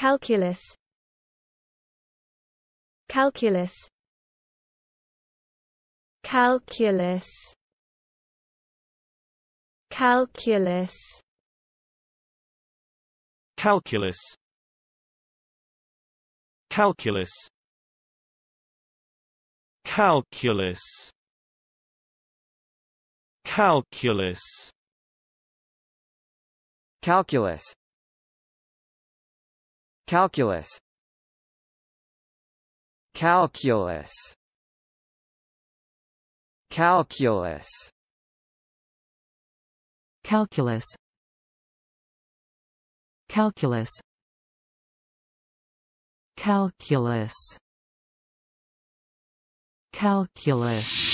calculus calculus calculus calculus calculus calculus calculus calculus calculus Calculus Calculus Calculus Calculus Calculus Calculus Calculus